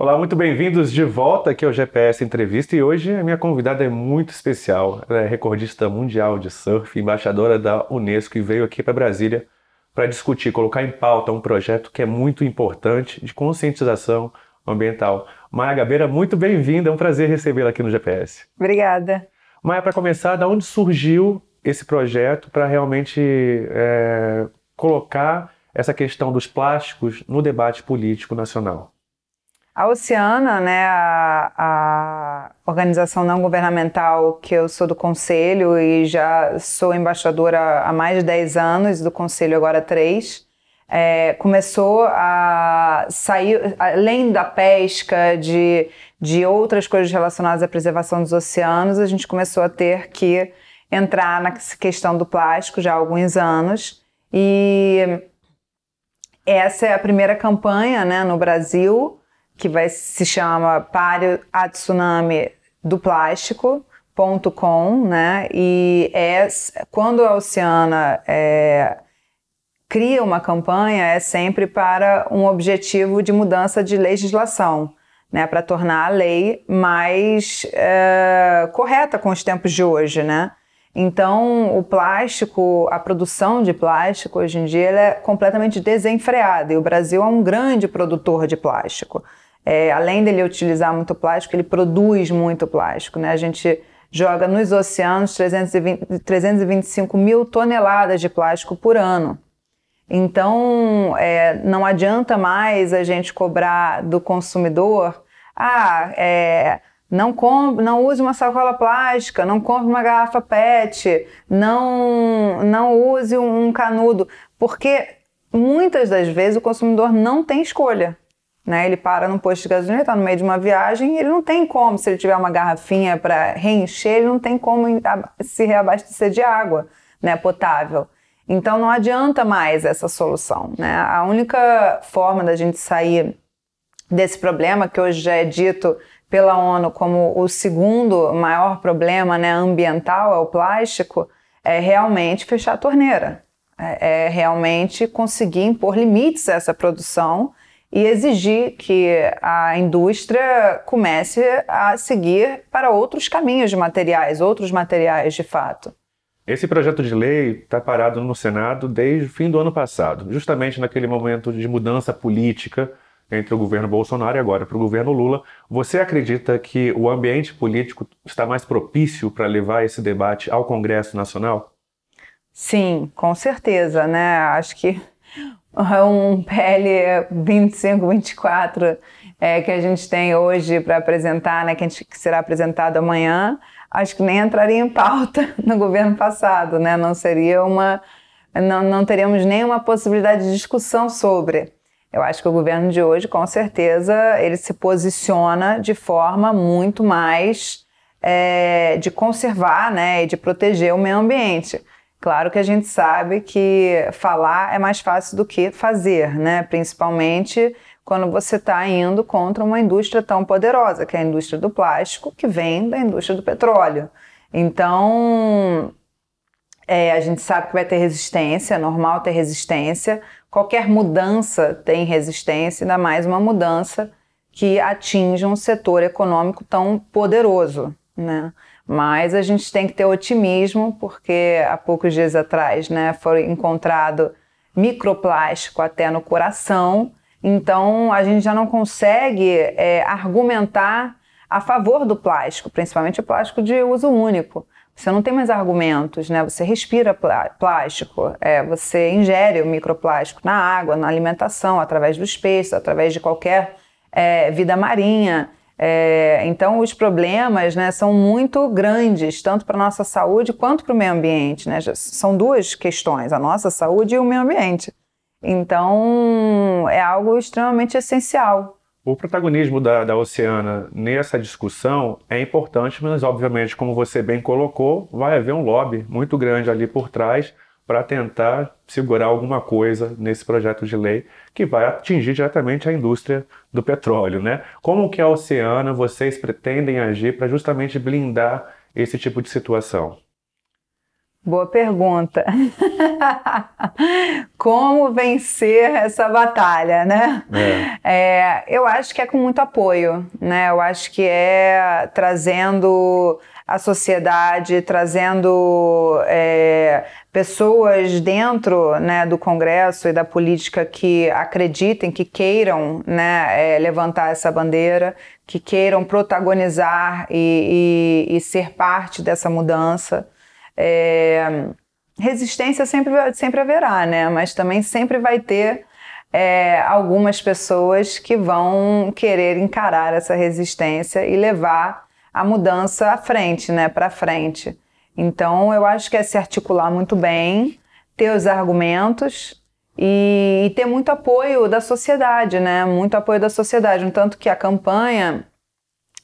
Olá, muito bem-vindos de volta aqui ao GPS Entrevista e hoje a minha convidada é muito especial. Ela é recordista mundial de surf, embaixadora da Unesco e veio aqui para Brasília para discutir, colocar em pauta um projeto que é muito importante de conscientização ambiental. Maia Gabeira, muito bem-vinda, é um prazer recebê-la aqui no GPS. Obrigada. Maia, para começar, da onde surgiu esse projeto para realmente é, colocar essa questão dos plásticos no debate político nacional? A Oceana, né, a, a, organização não governamental que eu sou do conselho e já sou embaixadora há mais de 10 anos, do conselho agora 3, é, começou a sair, além da pesca, de, de outras coisas relacionadas à preservação dos oceanos, a gente começou a ter que entrar na questão do plástico já há alguns anos. E essa é a primeira campanha né, no Brasil que vai, se chama Pare a Tsunami do Plástico. Ponto com, né? E é quando a Oceana é, cria uma campanha é sempre para um objetivo de mudança de legislação, né? Para tornar a lei mais é, correta com os tempos de hoje, né? Então, o plástico, a produção de plástico hoje em dia é completamente desenfreada e o Brasil é um grande produtor de plástico. É, além dele utilizar muito plástico, ele produz muito plástico. Né? A gente joga nos oceanos 320, 325 mil toneladas de plástico por ano. Então, é, não adianta mais a gente cobrar do consumidor, ah, é, não, compre, não use uma sacola plástica, não compre uma garrafa PET, não, não use um, um canudo, porque muitas das vezes o consumidor não tem escolha. Né? Ele para num posto de gasolina, está no meio de uma viagem, ele não tem como, se ele tiver uma garrafinha para reencher, ele não tem como se reabastecer de água né, potável. Então não adianta mais essa solução. Né? A única forma da gente sair desse problema, que hoje já é dito pela ONU como o segundo maior problema né, ambiental, é o plástico, é realmente fechar a torneira. É, é realmente conseguir impor limites a essa produção e exigir que a indústria comece a seguir para outros caminhos de materiais, outros materiais de fato. Esse projeto de lei está parado no Senado desde o fim do ano passado, justamente naquele momento de mudança política entre o governo Bolsonaro e agora para o governo Lula. Você acredita que o ambiente político está mais propício para levar esse debate ao Congresso Nacional? Sim, com certeza, né? Acho que um PL 25, 24 é, que a gente tem hoje para apresentar, né, que, gente, que, será apresentado amanhã, acho que nem entraria em pauta no governo passado, né? Não seria uma, não, não teríamos nenhuma possibilidade de discussão sobre. Eu acho que o governo de hoje, com certeza, ele se posiciona de forma muito mais é, de conservar, né, e de proteger o meio ambiente. Claro que a gente sabe que falar é mais fácil do que fazer, né? Principalmente quando você está indo contra uma indústria tão poderosa, que é a indústria do plástico, que vem da indústria do petróleo. Então, é, a gente sabe que vai ter resistência, é normal ter resistência. Qualquer mudança tem resistência, ainda mais uma mudança que atinja um setor econômico tão poderoso né? Mas a gente tem que ter otimismo, porque há poucos dias atrás, né, foi encontrado microplástico até no coração. Então a gente já não consegue é, argumentar a favor do plástico, principalmente o plástico de uso único. Você não tem mais argumentos, né? Você respira plástico, é, você ingere o microplástico na água, na alimentação, através dos peixes, através de qualquer é, vida marinha. É, então, os problemas né, são muito grandes, tanto para a nossa saúde quanto para o meio ambiente. Né? São duas questões, a nossa saúde e o meio ambiente. Então, é algo extremamente essencial. O protagonismo da, da Oceana nessa discussão é importante, mas, obviamente, como você bem colocou, vai haver um lobby muito grande ali por trás para tentar segurar alguma coisa nesse projeto de lei que vai atingir diretamente a indústria do petróleo, né? Como que a Oceana vocês pretendem agir para justamente blindar esse tipo de situação? Boa pergunta. Como vencer essa batalha, né? É. É, eu acho que é com muito apoio, né? Eu acho que é trazendo a sociedade, trazendo é, pessoas dentro né, do Congresso e da política que acreditem, que queiram né, é, levantar essa bandeira, que queiram protagonizar e, e, e ser parte dessa mudança. É, resistência sempre, sempre haverá, né? mas também sempre vai ter. É, algumas pessoas que vão querer encarar essa resistência e levar a mudança à frente, né, para frente. Então, eu acho que é se articular muito bem, ter os argumentos e, e ter muito apoio da sociedade, né? Muito apoio da sociedade, um tanto que a campanha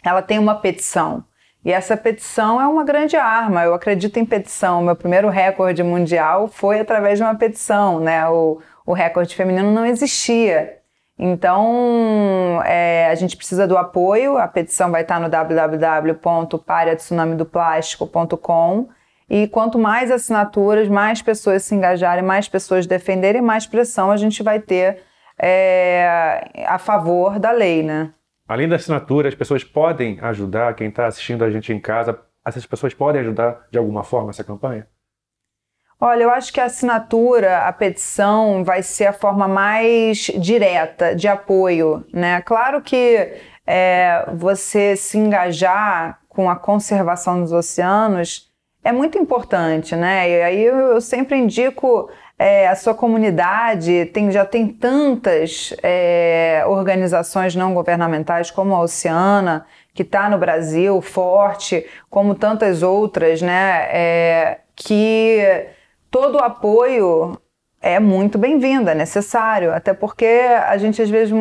ela tem uma petição. E essa petição é uma grande arma. Eu acredito em petição. Meu primeiro recorde mundial foi através de uma petição, né? O, o recorde feminino não existia. Então, é, a gente precisa do apoio. A petição vai estar no www.pareatsunamidoplástico.com e quanto mais assinaturas, mais pessoas se engajarem, mais pessoas defenderem, mais pressão a gente vai ter é, a favor da lei, né? Além da assinatura, as pessoas podem ajudar, quem está assistindo a gente em casa, essas pessoas podem ajudar de alguma forma essa campanha? Olha, eu acho que a assinatura, a petição, vai ser a forma mais direta de apoio, né? Claro que é, você se engajar com a conservação dos oceanos é muito importante, né? E aí eu, eu sempre indico é, a sua comunidade, tem, já tem tantas é, organizações não governamentais como a Oceana, que está no Brasil forte, como tantas outras, né? É, que todo o apoio é muito bem-vindo, é necessário, até porque a gente às vezes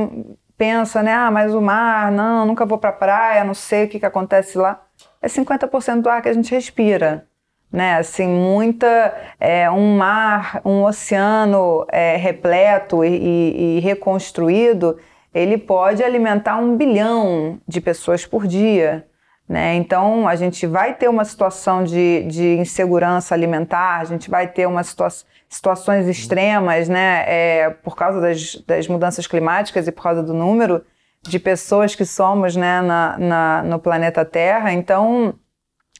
pensa, né, ah, mas o mar, não, nunca vou para praia, não sei o que, que acontece lá. É 50% do ar que a gente respira, né, assim, muita, é, um mar, um oceano é, repleto e, e, e reconstruído, ele pode alimentar um bilhão de pessoas por dia. Né? Então, a gente vai ter uma situação de, de insegurança alimentar, a gente vai ter uma situa situações extremas, né? É, por causa das, das, mudanças climáticas e por causa do número de pessoas que somos né, na, na, no planeta Terra. Então,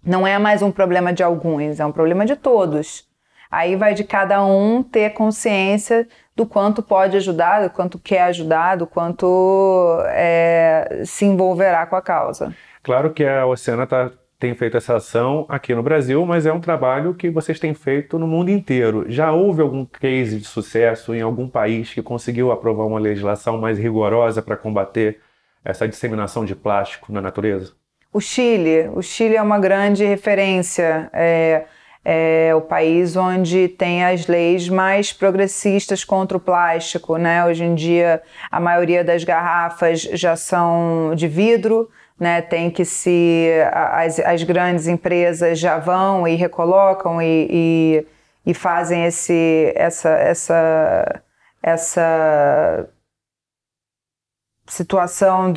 não é mais um problema de alguns, é um problema de todos. Aí vai de cada um ter consciência do quanto pode ajudar, do quanto quer ajudar, do quanto é, se envolverá com a causa. Claro que a Oceana tá, tem feito essa ação aqui no Brasil, mas é um trabalho que vocês têm feito no mundo inteiro. Já houve algum case de sucesso em algum país que conseguiu aprovar uma legislação mais rigorosa para combater essa disseminação de plástico na natureza? O Chile. O Chile é uma grande referência. É, é o país onde tem as leis mais progressistas contra o plástico. Né? Hoje em dia, a maioria das garrafas já são de vidro né? Tem que se as, as grandes empresas já vão e recolocam e, e, e fazem esse essa essa essa situação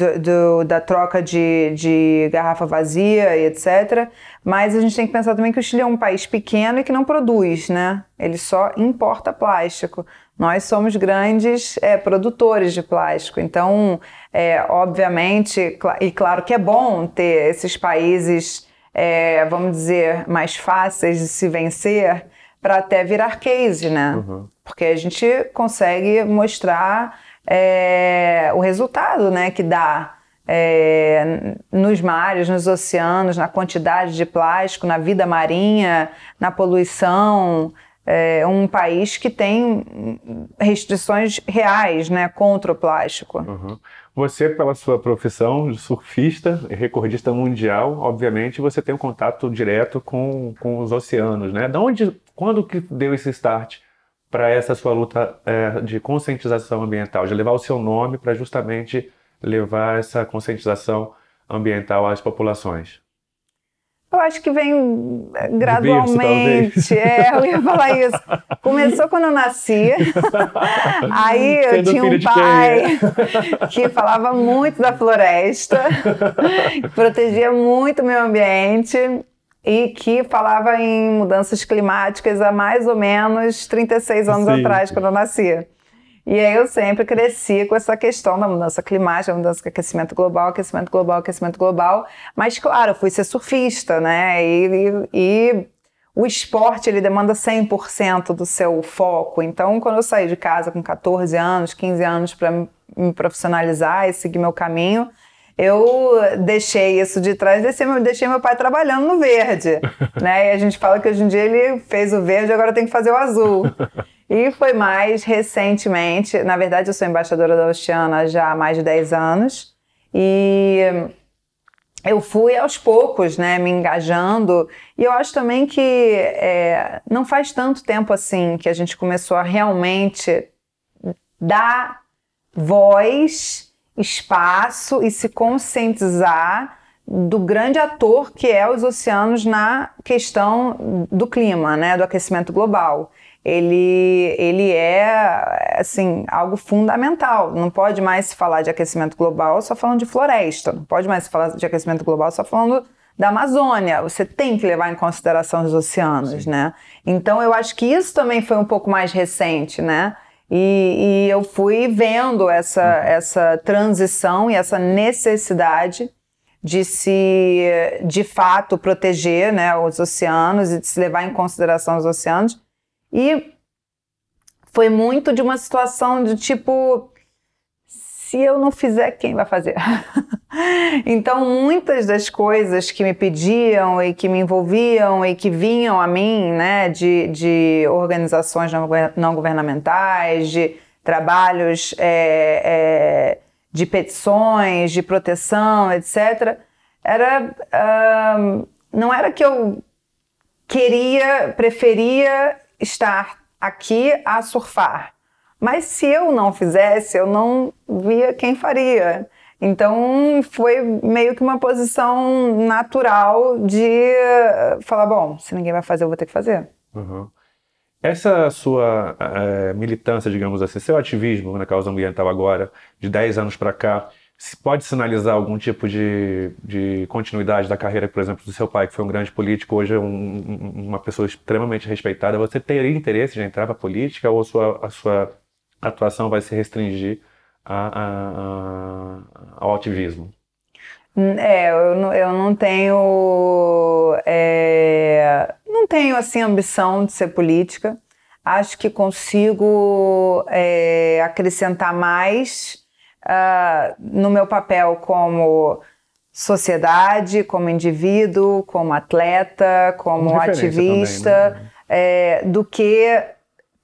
da troca de, de garrafa vazia e etc. Mas a gente tem que pensar também que o Chile é um país pequeno e que não produz, né? Ele só importa plástico. Nós somos grandes é, produtores de plástico. Então, é, obviamente, e claro que é bom ter esses países, é, vamos dizer, mais fáceis de se vencer para até virar case, né? Uhum. Porque a gente consegue mostrar é, o resultado né, que dá é, nos mares, nos oceanos, na quantidade de plástico, na vida marinha, na poluição. É um país que tem restrições reais né, contra o plástico. Uhum. Você, pela sua profissão de surfista e recordista mundial, obviamente você tem um contato direto com, com os oceanos, né? Da onde, quando que deu esse start para essa sua luta é, de conscientização ambiental, de levar o seu nome para justamente levar essa conscientização ambiental às populações? Eu acho que vem é, gradualmente. Berço, é, eu ia falar isso. Começou quando eu nasci. Aí eu Sendo tinha um pai que falava muito da floresta, protegia muito o meio ambiente e que falava em mudanças climáticas há mais ou menos 36 anos Sim. atrás, quando eu nasci. E aí eu sempre cresci com essa questão da mudança climática, mudança de aquecimento global, aquecimento global, aquecimento global. Mas, claro, fui ser surfista, né? E, e, e o esporte, ele demanda 100% do seu foco. Então, quando eu saí de casa com 14 anos, 15 anos para me profissionalizar e seguir meu caminho, eu deixei isso de trás, deixei, deixei meu pai trabalhando no verde, né? E a gente fala que hoje em dia ele fez o verde, agora tem que fazer o azul. E foi mais recentemente, na verdade eu sou embaixadora da Oceana já há mais de 10 anos, e eu fui aos poucos, né, me engajando. E eu acho também que é, não faz tanto tempo assim que a gente começou a realmente dar voz espaço e se conscientizar do grande ator que é os oceanos na questão do clima, né, do aquecimento global. Ele, ele é assim algo fundamental. Não pode mais se falar de aquecimento global só falando de floresta. Não pode mais se falar de aquecimento global só falando da Amazônia. Você tem que levar em consideração os oceanos, Sim. né? Então eu acho que isso também foi um pouco mais recente, né? E, e eu fui vendo essa, uhum. essa transição e essa necessidade de se, de fato, proteger né, os oceanos e de se levar em consideração os oceanos. E foi muito de uma situação de tipo, se eu não fizer, quem vai fazer? então, muitas das coisas que me pediam e que me envolviam e que vinham a mim, né, de, de organizações não governamentais, de trabalhos é, é, de petições, de proteção, etc., era, não era que eu queria, preferia estar aqui a surfar mas se eu não fizesse, eu não via quem faria. Então foi meio que uma posição natural de eh, falar: bom, se ninguém vai fazer, eu vou ter que fazer. Uhum. Essa sua é, militância, digamos assim, seu ativismo na causa ambiental agora, de 10 anos para cá, se pode sinalizar algum tipo de, de, continuidade da carreira, por exemplo, do seu pai, que foi um grande político, hoje é um, uma pessoa extremamente respeitada. Você teria interesse de entrar para a política ou a sua, a sua a atuação vai se restringir a, a, a, ao ativismo. Hum, é, eu não, eu não tenho. É, não tenho assim ambição de ser política. Acho que consigo é, acrescentar mais uh, no meu papel como sociedade, como indivíduo, como atleta, como, como ativista, também, né? é, do que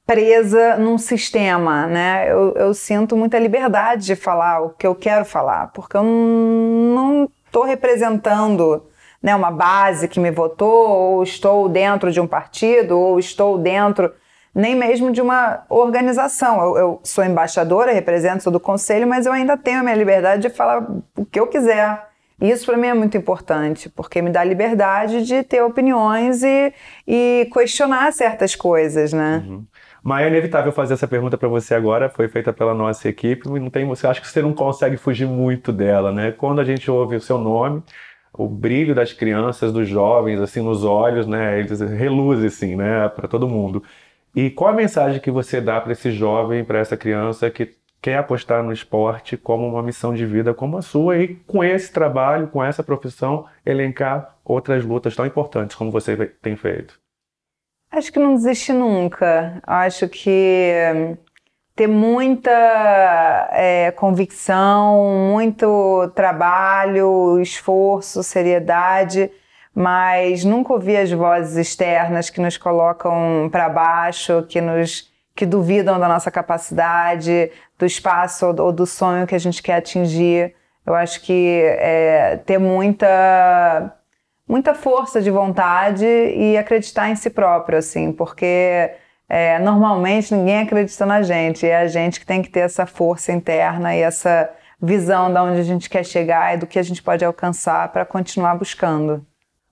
presa num sistema, né? Eu, eu, sinto muita liberdade de falar o que eu quero falar, porque eu não estou representando né, uma base que me votou, ou estou dentro de um partido, ou estou dentro nem mesmo de uma organização. Eu, eu sou embaixadora, represento, sou do conselho, mas eu ainda tenho a minha liberdade de falar o que eu quiser. Isso para mim é muito importante, porque me dá liberdade de ter opiniões e, e questionar certas coisas, né? Uhum. Mas é inevitável fazer essa pergunta para você agora, foi feita pela nossa equipe, não tem você, acha que você não consegue fugir muito dela, né? Quando a gente ouve o seu nome, o brilho das crianças, dos jovens, assim, nos olhos, né? Eles reluzem, assim, né? Para todo mundo. E qual a mensagem que você dá para esse jovem, para essa criança que quer apostar no esporte como uma missão de vida como a sua e com esse trabalho, com essa profissão, elencar outras lutas tão importantes como você tem feito? Acho que não desiste nunca. Acho que hum, ter muita é, convicção, muito trabalho, esforço, seriedade, mas nunca ouvir as vozes externas que nos colocam para baixo, que nos que duvidam da nossa capacidade, do espaço ou do sonho que a gente quer atingir. Eu acho que é, ter muita muita força de vontade e acreditar em si próprio, assim, porque é, normalmente ninguém acredita na gente, é a gente que tem que ter essa força interna e essa visão de onde a gente quer chegar e do que a gente pode alcançar para continuar buscando.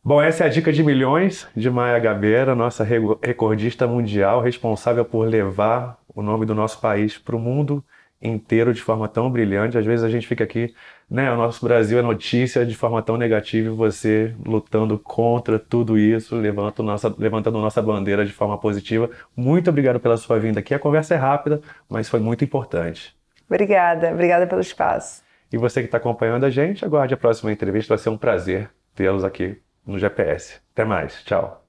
Bom, essa é a dica de milhões de Maia Gabeira, nossa recordista mundial, responsável por levar o nome do nosso país para o mundo inteiro de forma tão brilhante. Às vezes a gente fica aqui, né? O nosso Brasil é notícia de forma tão negativa e você lutando contra tudo isso, levantando nossa, levantando nossa bandeira de forma positiva. Muito obrigado pela sua vinda aqui. A conversa é rápida, mas foi muito importante. Obrigada, obrigada pelo espaço. E você que está acompanhando a gente, aguarde a próxima entrevista. Vai ser um prazer tê-los aqui no GPS. Até mais, tchau.